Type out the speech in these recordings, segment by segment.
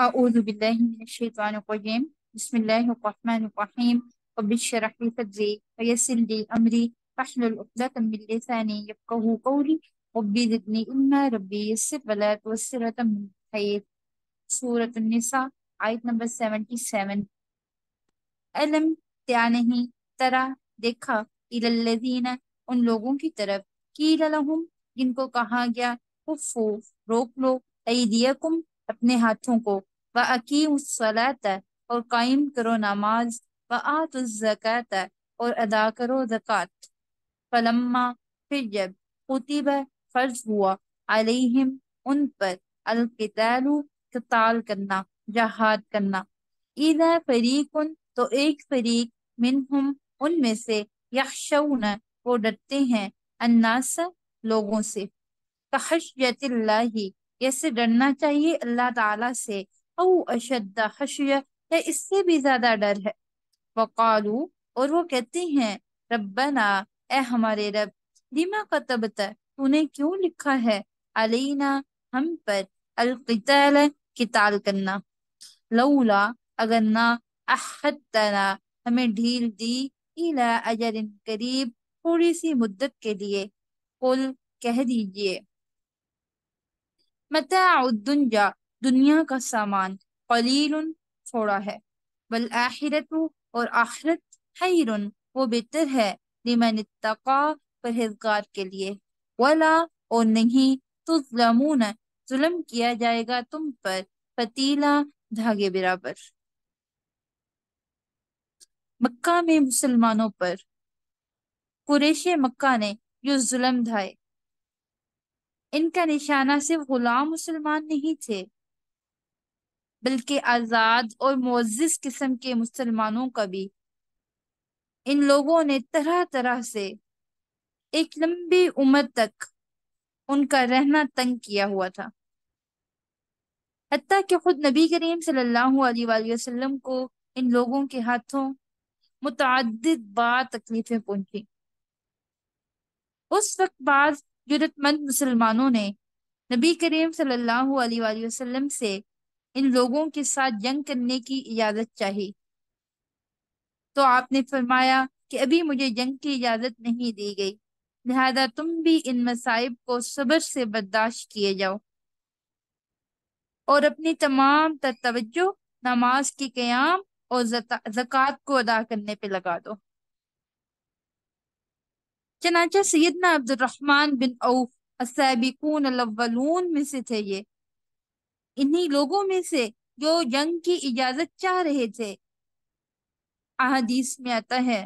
أعوذ بالله من الشيطان الرجيم بسم الله الرحمن الرحيم رب اشرح لي صدري ويسر لي أمري واحلل عقدة من لساني يفقهوا قولي ربي زدني علما ربي يسر ولا توسر من خير सूरत निसा आयत number seventy seven अलम त्या नहीं तरा देखा इलल्लजीना उन लोगों की तरफ की लहुम जिनको कहा गया कुफू रोक लो तईदियकुम अपने हाथों को व अकीम सलात और कायम करो नमाज व आत जक़ात और अदा करो जक़ात फलम्मा फिर जब कुतिब फर्ज हुआ अलहिम उन पर अलकतालु कताल करना जहाद करना ईदा उन तो एक फरीक मिनहुम उनमें से यक्षौन वो डरते हैं अन्नास लोगों से कहशतिल्लाही इससे डरना चाहिए अल्लाह ताला से औ अशद हशय या इससे भी ज्यादा डर है वकालू और वो कहते हैं रब्बना ए हमारे रब लिमा का तबत तूने क्यों लिखा है अलीना हम पर अलकतल किताल करना लौला अगर ना अहतना हमें ढील दी इला अजर करीब थोड़ी सी मुद्दत के लिए कुल कह दीजिए मताउद्दुनिया दुनिया का सामान कलील थोड़ा है बल आखिरत और आखिरत है वो बेहतर है लिमन तका परहेजगार के लिए वला और नहीं तो जुलम किया जाएगा तुम पर पतीला धागे बराबर मक्का में मुसलमानों पर कुरेश मक्का ने जो जुलम धाए इनका निशाना सिर्फ गुलाम मुसलमान नहीं थे बल्कि आज़ाद और मोजिस किस्म के मुसलमानों का भी इन लोगों ने तरह तरह से एक लंबी उम्र तक उनका रहना तंग किया हुआ था हती कि खुद नबी करीम सल्लल्लाहु अलैहि वसल्लम को इन लोगों के हाथों मुतद बार तकलीफें पहुंची उस वक्त बाद जरूरतमंद मुसलमानों ने नबी करीम सल्लल्लाहु अलैहि वसल्लम से इन लोगों के साथ जंग करने की इजाज़त चाही तो आपने फरमाया कि अभी मुझे जंग की इजाज़त नहीं दी गई लिहाजा तुम भी इन मसाइब को सब्र से बर्दाश्त किए जाओ और अपनी तमाम तवज्जो नमाज की क्याम और जक़ात को अदा करने पे लगा दो चनाचा सैदना अब्दुलरहमान बिन औफ असैबिकून अलवलून में से थे ये इन्हीं लोगों में से जो जंग की इजाजत चाह रहे थे अहादीस में आता है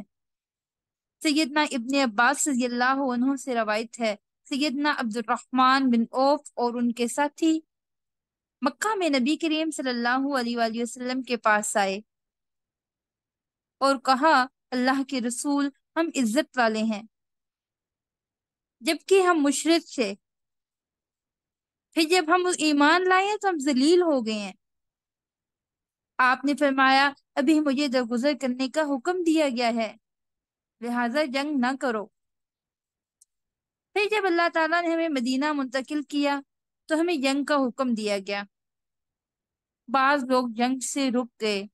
सैदना इबन अब्बास सल्लाह से रवायत है सैदना अब्दुलरहमान बिन औफ और उनके साथी मक्का में नबी करीम सल्लल्लाहु अलैहि वसल्लम के पास आए और कहा अल्लाह के रसूल हम इज्जत वाले हैं जबकि हम मुशरक से फिर जब हम ईमान लाए हैं तो हम जलील हो गए हैं आपने फरमाया अभी मुझे दरगुजर करने का हुक्म दिया गया है लिहाजा जंग ना करो फिर जब अल्लाह ताला ने हमें मदीना मुंतकिल किया तो हमें जंग का हुक्म दिया गया बाज लोग जंग से रुक गए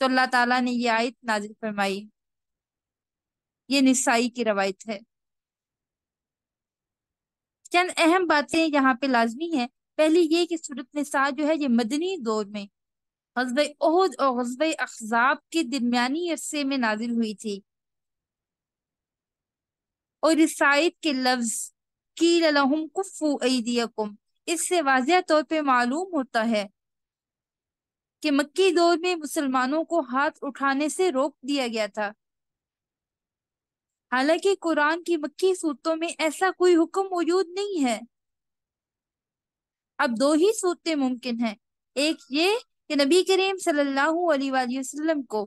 तो अल्लाह ताला ने यह आयत नाजिल फरमाई ये निसाई की रवायत है चंद अहम बातें यहाँ पे लाजमी हैं पहली ये कि सूरत निसार जो है ये मदनी दौर में हजब अहद और हजब अखजाब के दरमियानी अरसे में नाजिल हुई थी और रिसाइत के लफ्ज की लहम इससे वाजिया तौर पे मालूम होता है कि मक्की दौर में मुसलमानों को हाथ उठाने से रोक दिया गया था हालांकि कुरान की मक्की सूरतों में ऐसा कोई हुक्म मौजूद नहीं है अब दो ही सूरतें मुमकिन हैं एक ये कि नबी करीम सल्लल्लाहु अलैहि वसल्लम को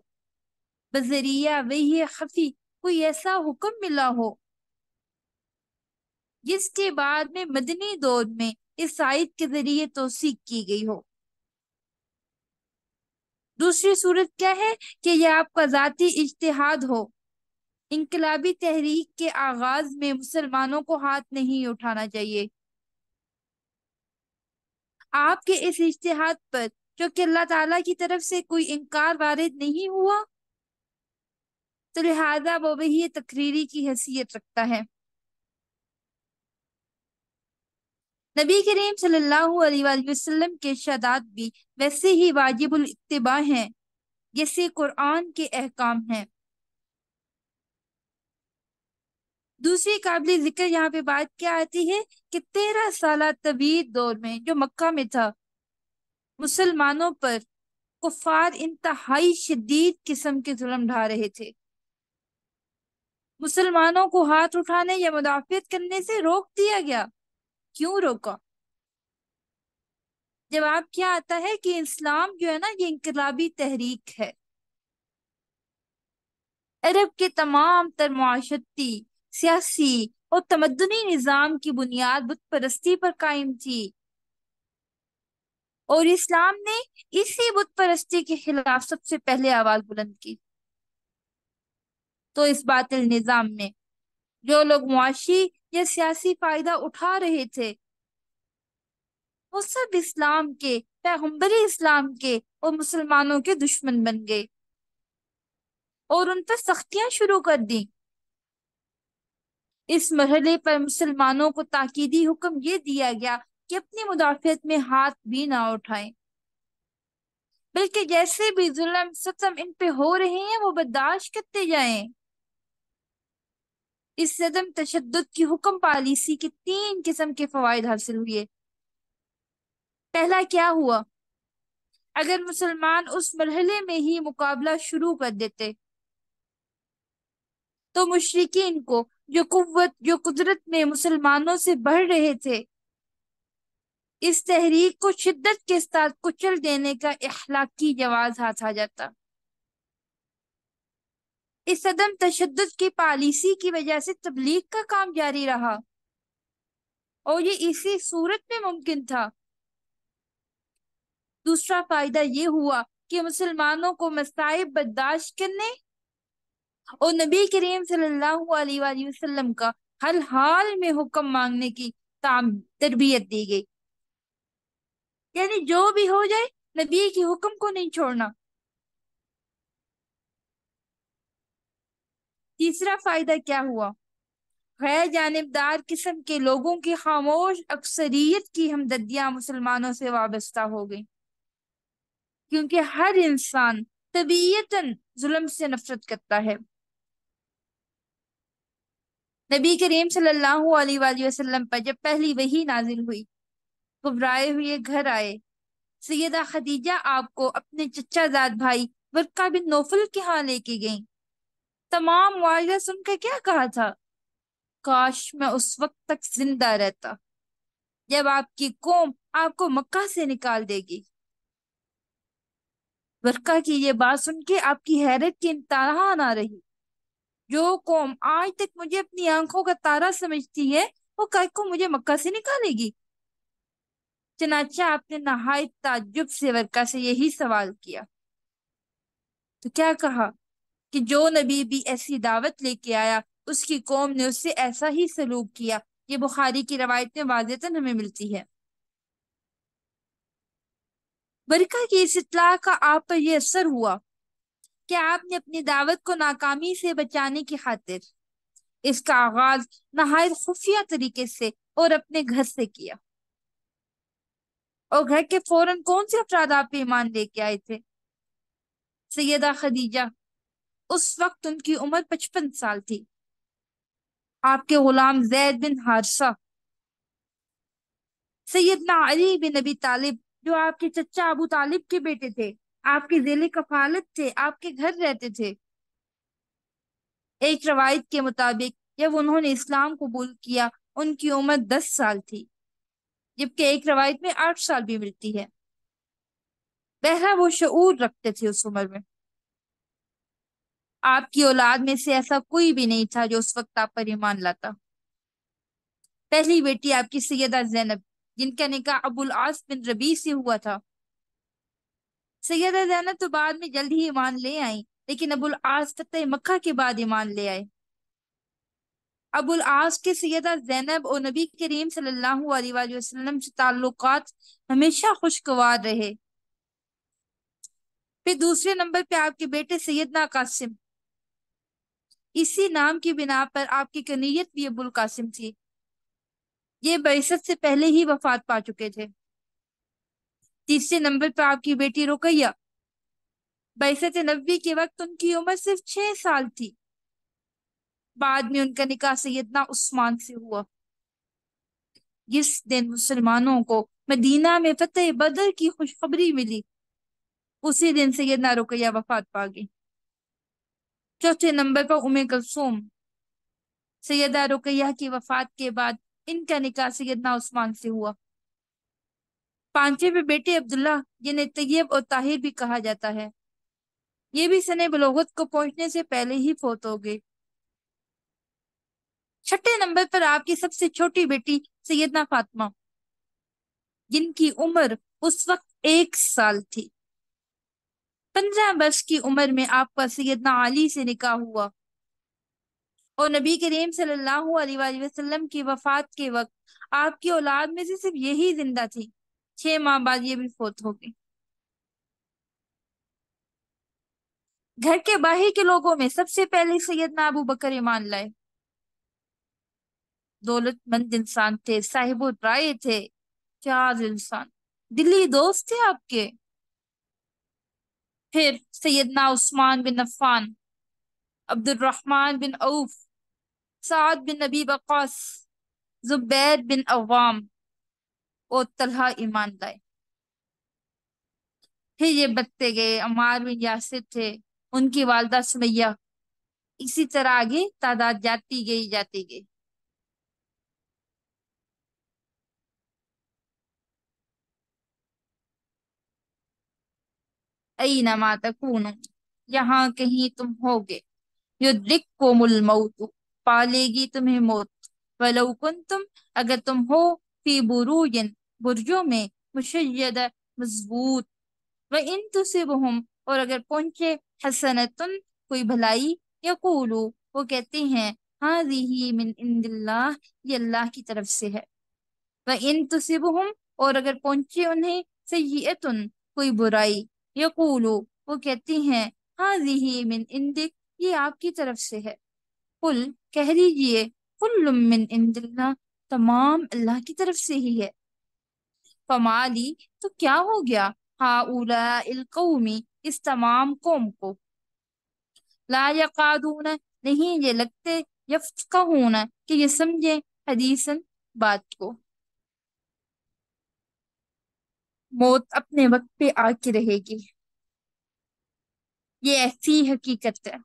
बजरिया वही खफी कोई ऐसा हुक्म मिला हो जिसके बाद में मदनी दौर में इस आयत के जरिए तोसीक की गई हो दूसरी सूरत क्या है कि यह आपका जाती इज्तिहाद हो इनकलाबी तहरीक के आगाज में मुसलमानों को हाथ नहीं उठाना चाहिए आपके इस इश्तेहाद पर क्योंकि अल्लाह ताला की तरफ से कोई इनकार वारिद नहीं हुआ तो लिहाजा वो वही तकरीरी की हैसियत रखता है नबी करीम सल्लल्लाहु अलैहि वसल्लम के शादात भी वैसे ही वाजिबुल इत्तबा हैं जैसे कुरान के अहकाम हैं दूसरी काबिल जिक्र यहाँ पे बात क्या आती है कि तेरह साल तबी दौर में जो मक्का में था मुसलमानों पर कुफार इंतहाई शदीद किस्म के जुलम ढा रहे थे मुसलमानों को हाथ उठाने या मुदाफियत करने से रोक दिया गया क्यों रोका जवाब क्या आता है कि इस्लाम जो है ना ये इनकलाबी तहरीक है अरब के तमाम तर माशती सियासी और तमदनी निज़ाम की बुनियाद बुत परस्ती पर कायम थी और इस्लाम ने इसी बुत परस्ती के खिलाफ सबसे पहले आवाज बुलंद की तो इस बातिल निज़ाम ने जो लोग मुआशी या सियासी फायदा उठा रहे थे वो सब इस्लाम के पैगम्बरी इस्लाम के और मुसलमानों के दुश्मन बन गए और उन पर सख्तियां शुरू कर दी इस मरहले पर मुसलमानों को ताकीदी हुक्म ये दिया गया कि अपनी मुदाफियत में हाथ भी ना उठाएं बल्कि जैसे भी जुल्म सतम इन पे हो रहे हैं वो बर्दाश्त करते जाएं इस सदम तशद की हुक्म पॉलिसी के तीन किस्म के फवायद हासिल हुए पहला क्या हुआ अगर मुसलमान उस मरहले में ही मुकाबला शुरू कर देते तो मुशरकिन को जो कुत जो कुदरत में मुसलमानों से बढ़ रहे थे इस तहरीक को शिद्दत के साथ कुचल देने का अखलाकी जवाब हाथ आ जाता इस सदम तशद की पॉलिसी की वजह से तबलीग का काम जारी रहा और ये इसी सूरत में मुमकिन था दूसरा फायदा ये हुआ कि मुसलमानों को मसाइब बर्दाश्त करने और नबी करीम सल्लाम का हर हाल में हुक्म मांगने की तरबियत दी गई यानी जो भी हो जाए नबी के हुक्म को नहीं छोड़ना तीसरा फायदा क्या हुआ गैर जानबदार किस्म के लोगों की खामोश अक्सरियत की हमदर्दियां मुसलमानों से वाबस्ता हो गई क्योंकि हर इंसान तबीयतन जुल्म से नफरत करता है नबी करीम सल्लल्लाहु अलैहि वसल्लम पर जब पहली वही नाजिल हुई घबराए हुए घर आए सैदा खदीजा आपको अपने चचाजाद भाई वर्का बिन नौफल के यहाँ लेके गई तमाम मुआवजा सुनकर क्या कहा था काश मैं उस वक्त तक जिंदा रहता जब आपकी कौम आपको मक्का से निकाल देगी वर्का की ये बात सुन के आपकी हैरत की इंतहा ना रही जो कौम आज तक मुझे अपनी आंखों का तारा समझती है वो कल को मुझे मक्का से निकालेगी चनाचा आपने नहाय ताजुब से वर्का से यही सवाल किया तो क्या कहा कि जो नबी भी ऐसी दावत लेके आया उसकी कौम ने उससे ऐसा ही सलूक किया ये बुखारी की रवायत में वाजन हमें मिलती है बरका की इस इतला का आप पर यह असर हुआ कि आपने अपनी दावत को नाकामी से बचाने की खातिर इसका आगाज नहायत खुफिया तरीके से और अपने घर से किया और घर के फौरन कौन से अफराद आप ईमान लेके आए थे सैदा खदीजा उस वक्त उनकी उम्र पचपन साल थी आपके गुलाम जैद बिन हारसा सैदना अली बिन अबी तालिब जो आपके चचा अबू तालिब के बेटे थे आपके जिले कफालत थे आपके घर रहते थे एक रवायत के मुताबिक जब उन्होंने इस्लाम कबूल किया उनकी उम्र दस साल थी जबकि एक रवायत में आठ साल भी मिलती है बहरा वो शूर रखते थे उस उम्र में आपकी औलाद में से ऐसा कोई भी नहीं था जो उस वक्त आप पर ईमान लाता पहली बेटी आपकी सैदा जैनब जिनका निकाह अबुल आस बिन रबी से हुआ था सैदा जैनब तो बाद में जल्द ही ईमान ले आई लेकिन अबुल आस फतह मक्का के बाद ईमान ले आए अबुल आस के सैदा जैनब और नबी करीम सल्लल्लाहु अलैहि वसल्लम से ताल्लुक हमेशा खुशगवार रहे फिर दूसरे नंबर पे आपके बेटे सैदना कासिम इसी नाम की बिना पर आपकी कनीयत भी अबुल कासिम थी ये बरसत से पहले ही वफात पा चुके थे तीसरे नंबर पर आपकी बेटी रुकैया बैसत नब्बे के वक्त उनकी उम्र सिर्फ छह साल थी बाद में उनका निकाह सैदना उस्मान से हुआ जिस दिन मुसलमानों को मदीना में फतेह बदर की खुशखबरी मिली उसी दिन सैदना रुकैया वफात पा गई चौथे नंबर पर उमे कलसूम सैदा रुकैया की वफात के बाद इनका निकाह सैदना उस्मान से हुआ पांचवे बेटे अब्दुल्ला जिन्हें तैयब और ताहिर भी कहा जाता है ये भी सने बलोगत को पहुंचने से पहले ही फोत हो गए छठे नंबर पर आपकी सबसे छोटी बेटी सैयदना फातिमा जिनकी उम्र उस वक्त एक साल थी पंद्रह वर्ष की उम्र में आपका सैदना अली से निकाह हुआ और नबी करीम सल्लल्लाहु अलैहि वसल्लम की वफात के वक्त आपकी औलाद में से सिर्फ यही जिंदा थी छह माह बाद ये भी फोत हो गई घर के बाहर के लोगों में सबसे पहले सैयदना अबू बकर ईमान लाए दौलतमंद इंसान थे साहिब राय थे चार इंसान दिल्ली दोस्त थे आपके फिर सैदना उस्मान बिन अफान अब्दुलरहमान बिन औफ साद बिन नबी बकास जुबैर बिन अवाम और तलहा ईमान लाए फिर ये बदते गए अमार बिन यासिर थे उनकी वालदा सुमैया इसी तरह आगे तादाद जाती गई जाती गई अई नमा तकून यहाँ कहीं तुम होगे मुल मऊ तू पालेगी तुम्हें मौत वलौकुन तुम अगर तुम हो फ़ी बुरुजन बुरजों में मुशद मजबूत व इन तुसबहम और अगर पहुंचे हसनतन कोई भलाई या कोलू वो कहते हैं हाँ ही मिन इंदिल्ला ये अल्लाह की तरफ से है वह इन तुसबहम और अगर पहुंचे उन्हें सयतन कोई बुराई या कोलू वो कहते हैं हाँ ही मिन इंदिक ये आपकी तरफ से है कुल कह लीजिए कुल्लुम मिन इंदिल्ला तमाम अल्लाह की तरफ से ही है फमाली तो क्या हो गया हाउला इस तमाम कौम को ला नहीं ये लगते का होना कि ये समझे हदीसन बात को मौत अपने वक्त पे आके रहेगी ये ऐसी हकीकत है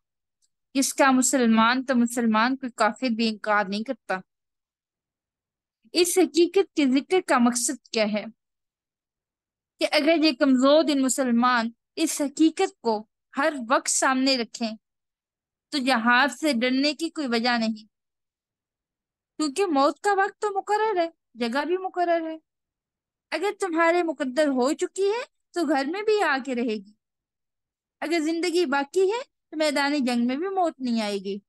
जिसका मुसलमान तो मुसलमान कोई काफिर भी इनकार नहीं करता इस हकीकत के जिक्र का मकसद क्या है कि अगर ये कमज़ोर दिन मुसलमान इस हकीकत को हर वक्त सामने रखें तो जहाज से डरने की कोई वजह नहीं क्योंकि मौत का वक्त तो मुकर है जगह भी मुकर है अगर तुम्हारे मुकद्दर हो चुकी है तो घर में भी आके रहेगी अगर जिंदगी बाकी है तो मैदानी जंग में भी मौत नहीं आएगी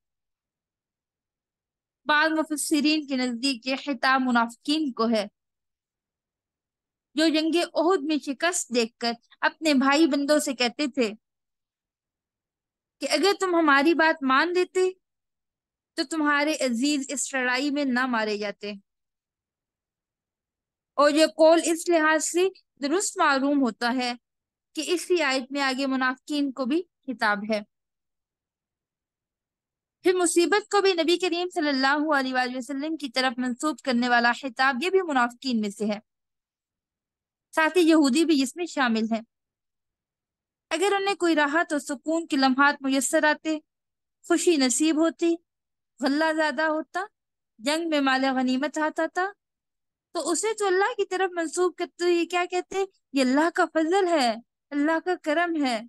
बाद मुफसरीन के नज़दीक ये खिताब मुनाफिकीन को है जो जंग ओहद में शिकस्त देखकर अपने भाई बंदों से कहते थे कि अगर तुम हमारी बात मान देते तो तुम्हारे अजीज इस लड़ाई में ना मारे जाते और ये कौल इस लिहाज से दुरुस्त मालूम होता है कि इसी आयत में आगे मुनाफिकीन को भी खिताब है फिर मुसीबत को भी नबी करीम सल्लल्लाहु अलैहि वसल्लम की तरफ मंसूब करने वाला खिताब ये भी मुनाफिकीन में से है साथ ही यहूदी भी इसमें शामिल है अगर उन्हें कोई राहत और सुकून के लम्हात मैसर आते खुशी नसीब होती गल्ला ज्यादा होता जंग में माल गनीमत आता था तो उसे तो अल्लाह की तरफ मंसूब करते हुए क्या कहते ये अल्लाह का फजल है अल्लाह का करम है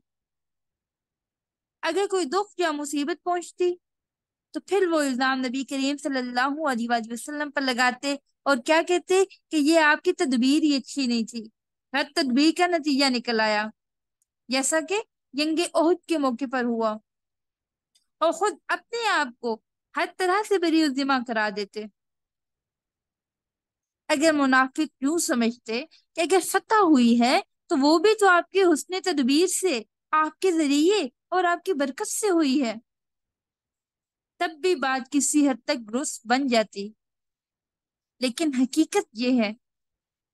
अगर कोई दुख या मुसीबत पहुंचती तो फिर वो इल्ज़ाम नबी करीम सल्लल्लाहु अलैहि वसल्लम पर लगाते और क्या कहते कि ये आपकी तदबीर ही अच्छी नहीं थी हर तदबीर का नतीजा निकल आया जैसा कि यंग ओहद के मौके पर हुआ और खुद अपने आप को हर तरह से बरी जिम्मा करा देते अगर मुनाफिक यूं समझते कि अगर फतह हुई है तो वो भी तो आपके हुसन तदबीर से आपके जरिए और आपकी बरकत से हुई है तब भी बात किसी हद तक दुरुस्त बन जाती लेकिन हकीकत यह है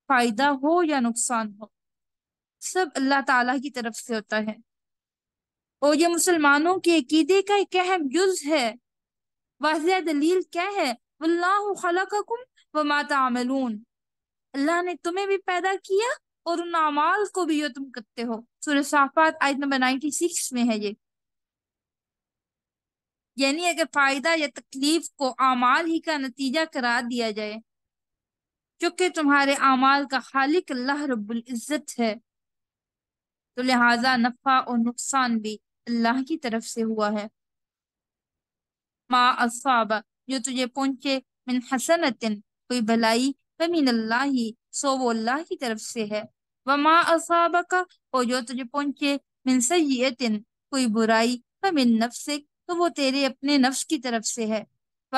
फायदा हो या नुकसान हो सब अल्लाह ताला की तरफ से होता है और ये मुसलमानों के अकीदे का एक अहम जुज है वाजह दलील क्या है वल्लाकुम व माता अल्लाह ने तुम्हें भी पैदा किया और उन अमाल को भी जो तुम करते हो सूर्य साफात आयत नंबर नाइन्टी सिक्स में है ये यानी अगर फायदा या तकलीफ को अमाल ही का नतीजा करार दिया जाए क्योंकि तुम्हारे अमाल का खालिक अल्लाह रब्बुल इज़्ज़त है तो लिहाजा नफा और नुकसान भी अल्लाह की तरफ से हुआ है माँ असाबा जो तुझे पहुंचे मिन हसन कोई भलाई वमीन अल्लाह ही सो वो अल्लाह की तरफ से है व माँ असाबा का और जो तुझे पहुंचे मिन सयतिन कोई बुराई वमिन नफसिक तो वो तेरे अपने नफ्स की तरफ से है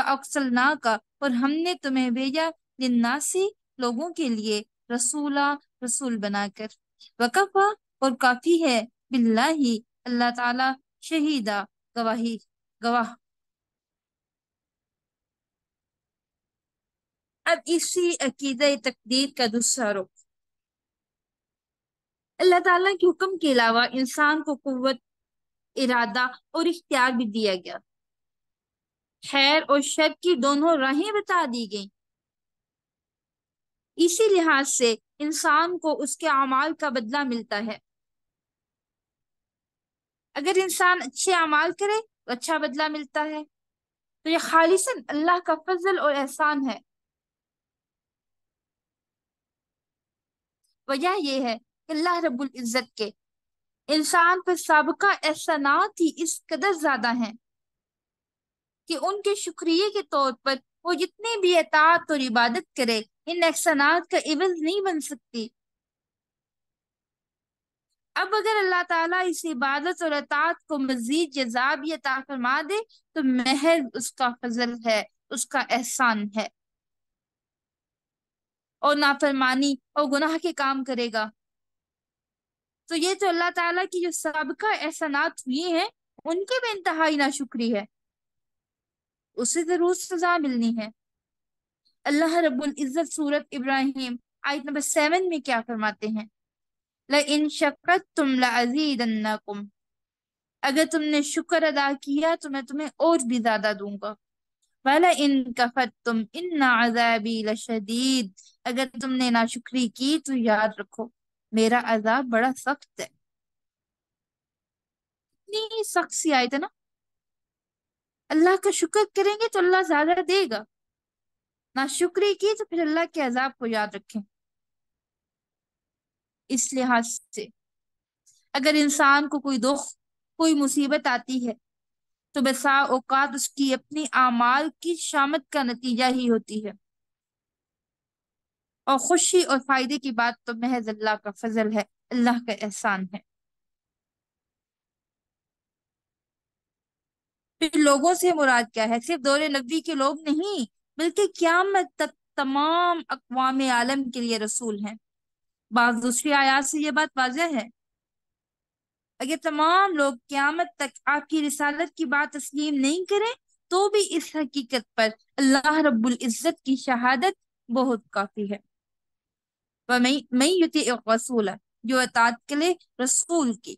अक्सल ना का और हमने तुम्हें भेजा लिन्नासी लोगों के लिए रसूला रसूल बनाकर वकफा और काफी है बिल्ला ही अल्लाह ताला शहीदा गवाही गवाह अब इसी अकीद तकदीर का दूसरा रुख अल्लाह ताला के हुक्म के अलावा इंसान को कुत इरादा और इख्तियार भी दिया गया खैर और शर की दोनों राहें बता दी गई इसी लिहाज से इंसान को उसके अमाल का बदला मिलता है अगर इंसान अच्छे अमाल करे तो अच्छा बदला मिलता है तो यह खालिशन अल्लाह का फजल और एहसान है वजह यह है कि अल्लाह रब्बुल इज़्ज़त के इंसान पर सबका एहसानात ही इस कदर ज्यादा हैं कि उनके शुक्रिया के तौर पर वो जितने भी एतात और इबादत करे इन एहसाना का इवज नहीं बन सकती अब अगर अल्लाह ताला इस इबादत और अतात को मजीद जजाब या ताफरमा दे तो महज उसका फजल है उसका एहसान है और नाफरमानी और गुनाह के काम करेगा तो ये तो अल्लाह ताला की जो सबका एहसानात हुए हैं उनके भी इंतहाई शुक्री है उसे जरूर सजा मिलनी है अल्लाह रब्बुल इज़्ज़त सूरत इब्राहिम आयत नंबर सेवन में क्या फरमाते हैं इन शक्कत तुम लजीदन्नाकुम अगर तुमने शुक्र अदा किया तो मैं तुम्हें और भी ज्यादा दूंगा वाला इन कफत तुम इन नाजाबी लशदीद अगर तुमने ना शुक्री की तो याद रखो मेरा अजाब बड़ा सख्त है इतनी सख्त सी आयत है ना अल्लाह का शुक्र करेंगे तो अल्लाह ज्यादा देगा ना शुक्री की तो फिर अल्लाह के अजाब को याद रखें इस लिहाज से अगर इंसान को कोई दुख कोई मुसीबत आती है तो बसा औकात उसकी अपनी आमाल की शामत का नतीजा ही होती है और खुशी और फायदे की बात तो महज अल्लाह का फजल है अल्लाह का एहसान है फिर लोगों से मुराद क्या है सिर्फ दौरे नबी के लोग नहीं बल्कि क्यामत तक तमाम अकवाम आलम के लिए रसूल हैं बाज दूसरी आयात से ये बात वाजह है अगर तमाम लोग क्यामत तक आपकी रिसालत की बात तस्लीम नहीं करें तो भी इस हकीकत पर अल्लाह रब्बुल इज़्ज़त की शहादत बहुत काफ़ी है वमई युति रसूला जो अतात के लिए रसूल की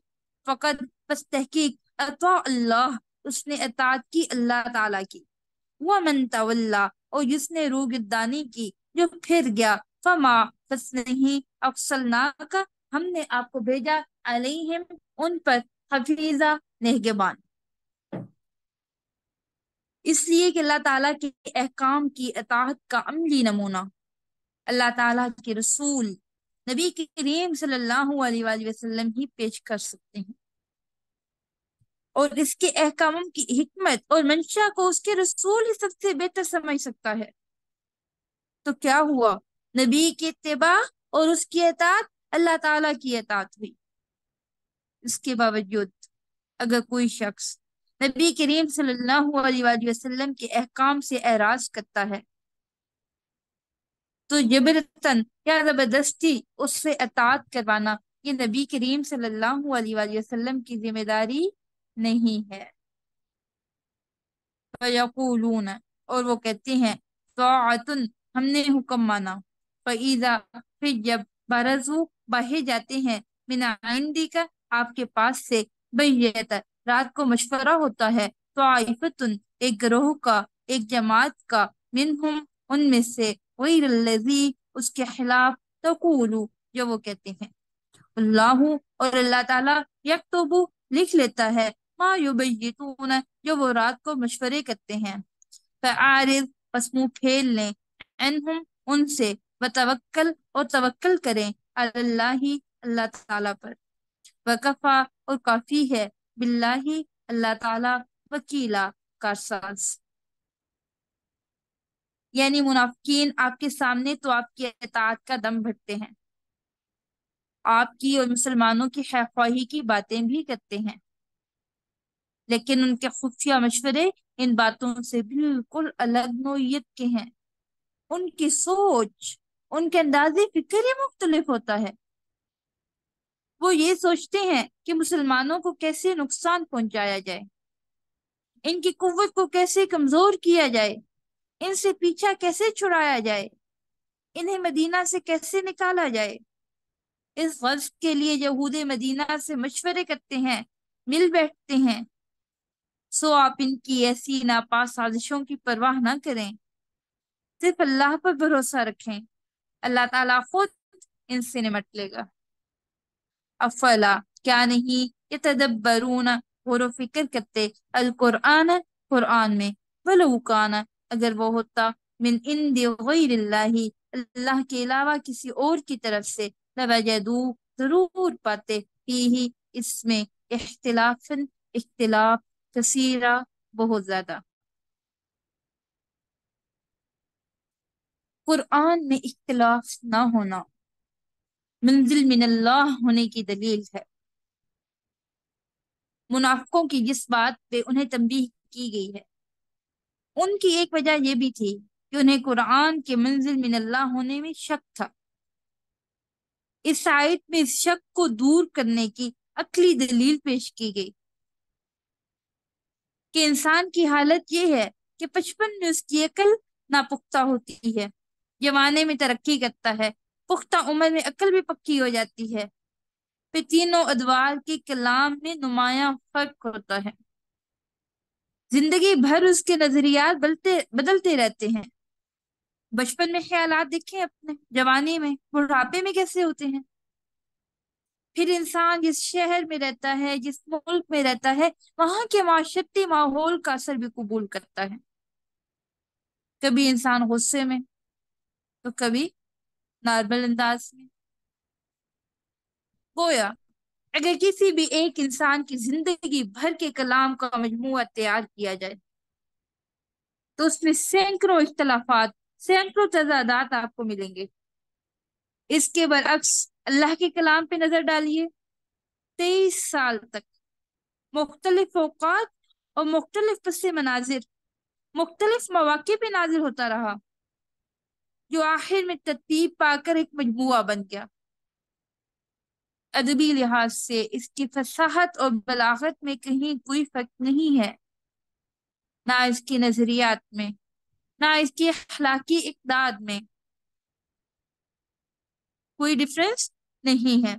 फ़कत बस तहकीक अता अल्लाह उसने अतात की अल्लाह ताला की वह मन तवल्ला और जिसने रूगदानी की जो फिर गया फमा बस नहीं अफसलना का हमने आपको भेजा अलहिम उन पर हफीजा नेहगेबान इसलिए कि अल्लाह ताला के अहकाम की अताहत का अमली नमूना अल्लाह ताला के रसूल नबी करीम सल्लल्लाहु अलैहि वसल्लम ही पेश कर सकते हैं और इसके अहकाम की हमत और मंशा को उसके रसूल ही सबसे बेहतर समझ सकता है तो क्या हुआ नबी के तबा और उसकी एतात अल्लाह ताला की एतात हुई इसके बावजूद अगर कोई शख्स नबी करीम सल्लल्लाहु अलैहि वसल्लम के अहकाम से एराज करता है तो जबरतन या ज़बरदस्ती उससे अतात करवाना ये नबी करीम सल्लल्लाहु अलैहि वसल्लम की जिम्मेदारी नहीं है और वो कहते हैं तोतन हमने हुक्म माना फ़ीज़ा फिर जब बरजू बाहे जाते हैं बिना आइंदी का आपके पास से बहता रात को मशवरा होता है तो आइफतुन एक ग्रोह का एक जमात का मिनहुम उनमें से वही उसके खिलाफ तकूलू जो वो कहते हैं अल्लाह और अल्लाह ताला तो लिख लेता है माँ युबैतून जो वो रात को मशवरे करते हैं फ़ारिज बस मुँह फेर लें अनहुम उनसे व और तवक्ल करें अल्लाह ही अल्लाह ताला पर वकफ़ा और काफ़ी है बिल्ला ही अल्लाह ताला वकीला कारसाज यानी मुनाफिकीन आपके सामने तो आपकी अतात का दम भटते हैं आपकी और मुसलमानों की खैखवाही की बातें भी करते हैं लेकिन उनके खुफिया मशवरे इन बातों से बिल्कुल अलग नोयत के हैं उनकी सोच उनके अंदाजे फिक्र ही मुख्तलिफ होता है वो ये सोचते हैं कि मुसलमानों को कैसे नुकसान पहुंचाया जाए इनकी कुत को कैसे कमजोर किया जाए इनसे पीछा कैसे छुड़ाया जाए इन्हें मदीना से कैसे निकाला जाए इस गर्ज के लिए यहूद मदीना से मशवरे करते हैं मिल बैठते हैं सो आप इनकी ऐसी नापास साजिशों की परवाह ना करें सिर्फ अल्लाह पर भरोसा रखें अल्लाह ताला खुद इनसे निमट लेगा अफला क्या नहीं ये तदबरूना गौर फिक्र करते अल कुरान कुरान में वलूकाना अगर वो होता मिन इन दिल्लाही अल्लाह के अलावा किसी और की तरफ से लवजदू जरूर पाते ही इसमें इख्तलाफन इख्तलाफ कसीरा बहुत ज़्यादा कुरान में इख्तलाफ ना होना मंजिल मिनल्लाह होने की दलील है मुनाफकों की जिस बात पे उन्हें तंबीह की गई है उनकी एक वजह यह भी थी कि उन्हें कुरान के मंजिल मिन अल्लाह होने में शक था इस आयत में इस शक को दूर करने की अकली दलील पेश की गई कि इंसान की हालत यह है कि बचपन में उसकी अकल नापुख्ता होती है जमाने में तरक्की करता है पुख्ता उम्र में अकल भी पक्की हो जाती है फिर तीनों अदवार के कलाम में नुमाया फर्क होता है जिंदगी भर उसके नजरियात बदलते बदलते रहते हैं बचपन में ख्याल देखे अपने जवानी में बुढ़ापे में कैसे होते हैं फिर इंसान जिस शहर में रहता है जिस मुल्क में रहता है वहां के माशरती माहौल का असर भी कबूल करता है कभी इंसान गुस्से में तो कभी नॉर्मल अंदाज में गोया अगर किसी भी एक इंसान की जिंदगी भर के कलाम का मजमु तैयार किया जाए तो उसमें सैकड़ों इख्तलाफात सैकड़ों तजादात आपको मिलेंगे इसके बरअक्स अल्लाह के कलाम पे नजर डालिए तेईस साल तक मुख्तलिफ अवकात और मुख्तलिफ पस मनाजिर मुख्तलिफ मौाक़े पे नाजिर होता रहा जो आखिर में तरतीब पाकर एक मजमू बन गया अदबी लिहाज से इसकी फसाहत और बलागत में कहीं कोई फर्क नहीं है ना इसकी नज़रियात में ना इसकी अखलाकी इकदाद में कोई डिफरेंस नहीं है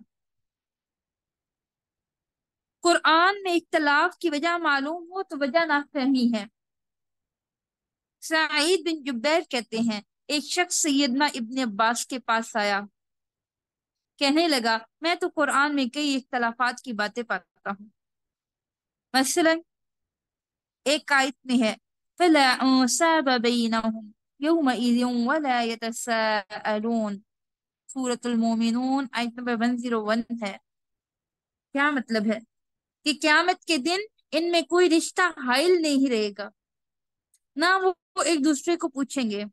कुरान में इख्तलाफ की वजह मालूम हो तो वजह नाफहमी है सईद बिन जुबैर कहते हैं एक शख्स सैदना इबन अब्बास के पास आया कहने लगा मैं तो कुरान में कई इख्तलाफात की बातें पाता हूँ मसलन एक आयत में है क्या मतलब है कि क्यामत के दिन इनमें कोई रिश्ता हाइल नहीं रहेगा ना वो एक दूसरे को पूछेंगे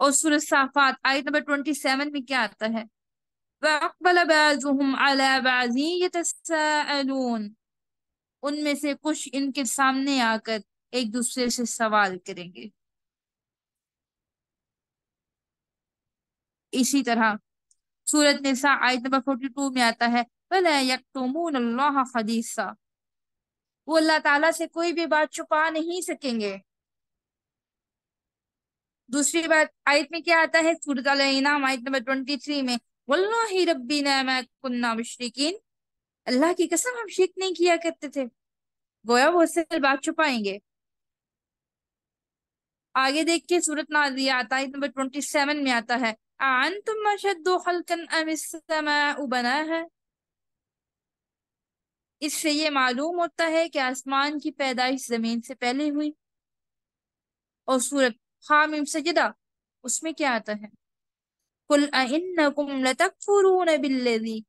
और सुर साफात आयत नंबर ट्वेंटी सेवन में क्या आता है उनमें से कुछ इनके सामने आकर एक दूसरे से सवाल करेंगे इसी तरह सूरत निसा आयत नंबर फोर्टी टू में आता है वो अल्लाह ताला से कोई भी बात छुपा नहीं सकेंगे दूसरी बात आयत में क्या आता है सूरत अल इनाम आयत नंबर ट्वेंटी थ्री में वल्लाही रब्बी मैं मुश्रकिन अल्लाह की कसम हम शिक नहीं किया करते थे गोया वो सिल बात छुपाएंगे आगे देख के सूरत नाजियात आयत नंबर ट्वेंटी सेवन में आता है आन तुम मशद हल्कन बना है इससे ये मालूम होता है कि आसमान की पैदाइश जमीन से पहले हुई और सूरत हामीम सजदा उसमें क्या आता है कुल अइन्नकुम लतकफुरून बिल्लजी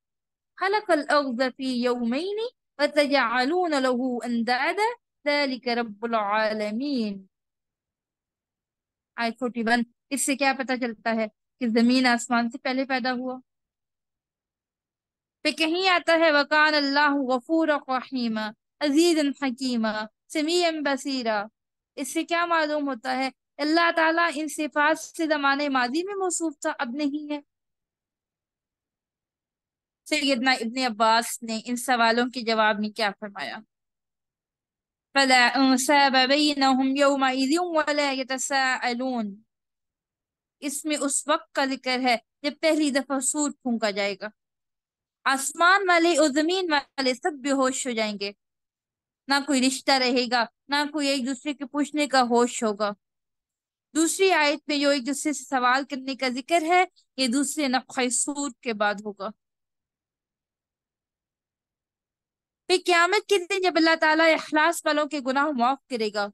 खलकल अर्द फी यौमैन वतजअलून लहू अंदादा ذلك रब्बुल आलमीन आयत 41 इससे क्या पता चलता है कि जमीन आसमान से पहले पैदा हुआ पे कहीं आता है वकान अल्लाह गफूर अजीज हकीमा समीम बसीरा इससे क्या मालूम होता है अल्लाह ताला इन सिफात से जमाने माजी में मौसूफ था अब नहीं है सैदना इबन अब्बास ने इन सवालों के जवाब में क्या फरमाया इसमें उस वक्त का जिक्र है जब पहली दफा सूर फूका जाएगा आसमान वाले और जमीन वाले सब बेहोश हो जाएंगे ना कोई रिश्ता रहेगा ना कोई एक दूसरे के पूछने का होश होगा दूसरी आयत में जो एक दूसरे से सवाल करने का जिक्र है ये दूसरे नफ़ूर के बाद होगा फिर क्यामत के दिन जब अल्लाह ताला अखलास वालों के गुनाह माफ करेगा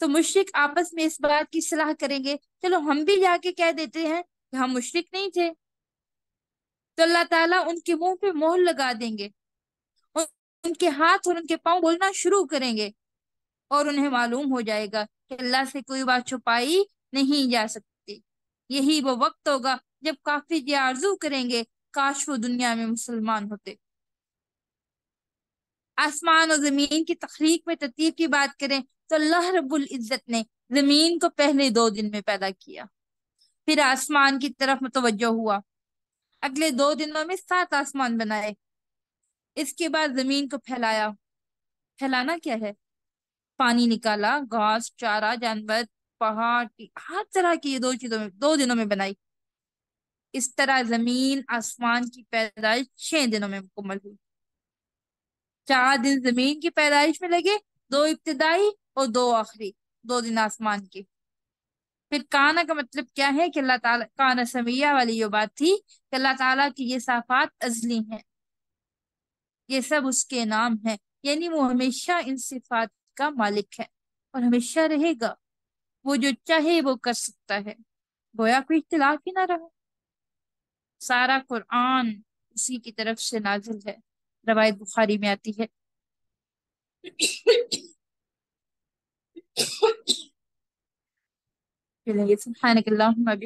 तो मुशरक आपस में इस बात की सलाह करेंगे चलो हम भी जाके कह देते हैं कि हम मुशरक नहीं थे तो अल्लाह ताला उनके मुंह पे मोहर लगा देंगे उनके हाथ और उनके पाँव बोलना शुरू करेंगे और उन्हें मालूम हो जाएगा कि अल्लाह से कोई बात छुपाई नहीं जा सकती यही वो वक्त होगा जब काफी ये आरजू करेंगे काश वो दुनिया में मुसलमान होते आसमान और जमीन की तखलीक में तरतीब की बात करें तो अल्लाह रब्बुल इज़्ज़त ने जमीन को पहले दो दिन में पैदा किया फिर आसमान की तरफ मुतवजो हुआ अगले दो दिनों में सात आसमान बनाए इसके बाद जमीन को फैलाया फैलाना क्या है पानी निकाला घास चारा जानवर पहाड़ हर तरह की दो चीजों में दो दिनों में बनाई इस तरह जमीन आसमान की पैदाइश छह दिनों में मुकम्मल हुई चार दिन जमीन की पैदाइश में लगे दो इब्तदाई और दो आखिरी दो दिन आसमान के फिर काना का मतलब क्या है कि अल्लाह ताला काना समिया वाली ये बात थी कि अल्लाह ताला की ये साफात अजली हैं ये सब उसके नाम है यानी वो हमेशा इन सिफात का मालिक है और हमेशा रहेगा वो जो चाहे वो कर सकता है गोया कोई इख्तलाफ ही ना रहा सारा कुरान उसी की तरफ से नाजिल है रवायत बुखारी में आती है चलिए सुबहानक अल्लाहुम्मा